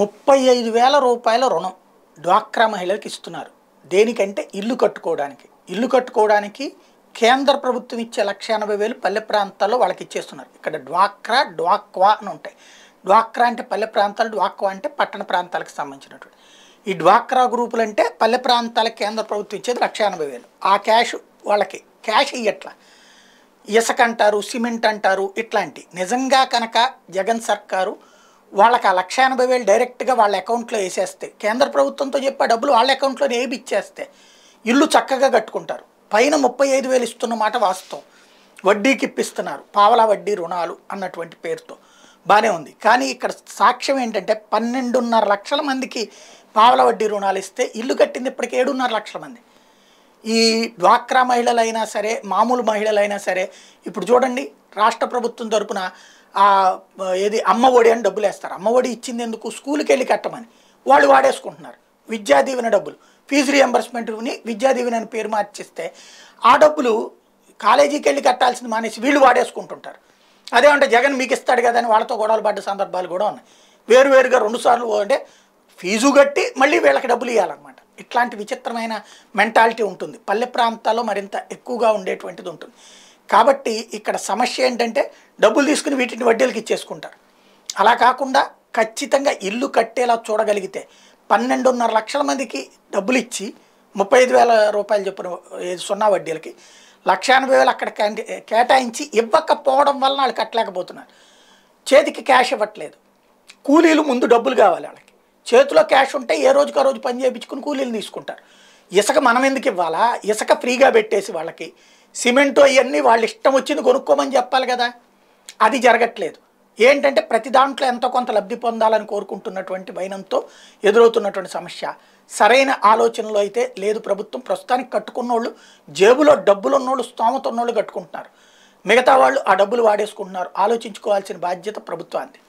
ముప్పై ఐదు వేల రూపాయల రుణం డ్వాక్రా మహిళలకు ఇస్తున్నారు దేనికంటే ఇల్లు కట్టుకోవడానికి ఇల్లు కట్టుకోవడానికి కేంద్ర ప్రభుత్వం ఇచ్చే లక్ష ఎనభై వేలు పల్లె ప్రాంతాల్లో వాళ్ళకి ఇచ్చేస్తున్నారు ఇక్కడ డ్వాక్రా డ్వాక్వా అని ఉంటాయి డ్వాక్రా అంటే పల్లె ప్రాంతాలు డ్వాక్వా అంటే పట్టణ ప్రాంతాలకు సంబంధించినటువంటి ఈ డ్వాక్రా గ్రూపులు అంటే పల్లె ప్రాంతాల కేంద్ర ప్రభుత్వం ఇచ్చేది లక్ష ఎనభై వేలు ఆ క్యాష్ వాళ్ళకి క్యాష్ ఇయ్యట్ల ఇసుక అంటారు సిమెంట్ అంటారు ఇట్లాంటి నిజంగా కనుక జగన్ సర్కారు వాళ్ళకి ఆ లక్ష ఎనభై వేలు డైరెక్ట్గా వాళ్ళ అకౌంట్లో వేసేస్తే కేంద్ర ప్రభుత్వంతో చెప్పే డబ్బులు వాళ్ళ అకౌంట్లోనే ఏమి ఇల్లు చక్కగా కట్టుకుంటారు పైన ముప్పై ఐదు వేలు ఇస్తున్న మాట వాస్తవం వడ్డీకి ఇప్పిస్తున్నారు పావలా వడ్డీ రుణాలు అన్నటువంటి పేరుతో బాగానే ఉంది కానీ ఇక్కడ సాక్ష్యం ఏంటంటే పన్నెండున్నర లక్షల మందికి పావల వడ్డీ రుణాలు ఇస్తే ఇల్లు కట్టింది ఇప్పటికీ ఏడున్నర లక్షల మంది ఈ డ్వాక్రా మహిళలైనా సరే మామూలు మహిళలైనా సరే ఇప్పుడు చూడండి రాష్ట్ర ప్రభుత్వం తరపున ఏది అమ్మఒడి అని డబ్బులు వేస్తారు అమ్మఒడి ఇచ్చింది ఎందుకు స్కూల్కి వెళ్ళి కట్టమని వాళ్ళు వాడేసుకుంటున్నారు విద్యా దీవెన డబ్బులు ఫీజు రియంబర్స్మెంట్ని విద్యా దీవెన అని పేరు మార్చిస్తే ఆ డబ్బులు కాలేజీకి వెళ్ళి కట్టాల్సింది మానేసి వీళ్ళు వాడేసుకుంటుంటారు అదే అంటే జగన్ మీకు ఇస్తాడు కదా అని వాళ్ళతో గొడవలు పడ్డ సందర్భాలు కూడా ఉన్నాయి వేరువేరుగా రెండుసార్లు అంటే ఫీజు కట్టి మళ్ళీ వీళ్ళకి డబ్బులు ఇవ్వాలన్నమాట ఇట్లాంటి విచిత్రమైన మెంటాలిటీ ఉంటుంది పల్లె ప్రాంతాల్లో మరింత ఎక్కువగా ఉండేటువంటిది ఉంటుంది కాబట్టి ఇక్కడ సమస్య ఏంటంటే డబ్బులు తీసుకుని వీటిని వడ్డీలకు ఇచ్చేసుకుంటారు అలా కాకుండా ఖచ్చితంగా ఇల్లు కట్టేలా చూడగలిగితే పన్నెండున్నర లక్షల మందికి డబ్బులు ఇచ్చి ముప్పై ఐదు వేల రూపాయలు చెప్పిన సున్నా వడ్డీలకి లక్ష ఎనభై వేలు అక్కడ కేటాయించి ఇవ్వకపోవడం వలన వాళ్ళు కట్టలేకపోతున్నారు చేతికి క్యాష్ ఇవ్వట్లేదు కూలీలు ముందు డబ్బులు కావాలి వాళ్ళకి చేతిలో క్యాష్ ఉంటే ఏ రోజుకు ఆ రోజు పని చేయించుకుని కూలీలు తీసుకుంటారు ఇసుక మనం ఎందుకు ఇవ్వాలా ఇసుక ఫ్రీగా పెట్టేసి వాళ్ళకి సిమెంటు అవన్నీ వాళ్ళు ఇష్టం వచ్చింది కొనుక్కోమని చెప్పాలి కదా అది జరగట్లేదు ఏంటంటే ప్రతి దాంట్లో ఎంతో కొంత లబ్ధి పొందాలని కోరుకుంటున్నటువంటి వైనంతో ఎదురవుతున్నటువంటి సమస్య సరైన ఆలోచనలు అయితే లేదు ప్రభుత్వం ప్రస్తుతానికి కట్టుకున్నోళ్ళు జేబులో డబ్బులు ఉన్నోళ్ళు స్తోమత ఉన్నోళ్ళు కట్టుకుంటున్నారు మిగతా వాళ్ళు ఆ డబ్బులు వాడేసుకుంటున్నారు ఆలోచించుకోవాల్సిన బాధ్యత ప్రభుత్వానికి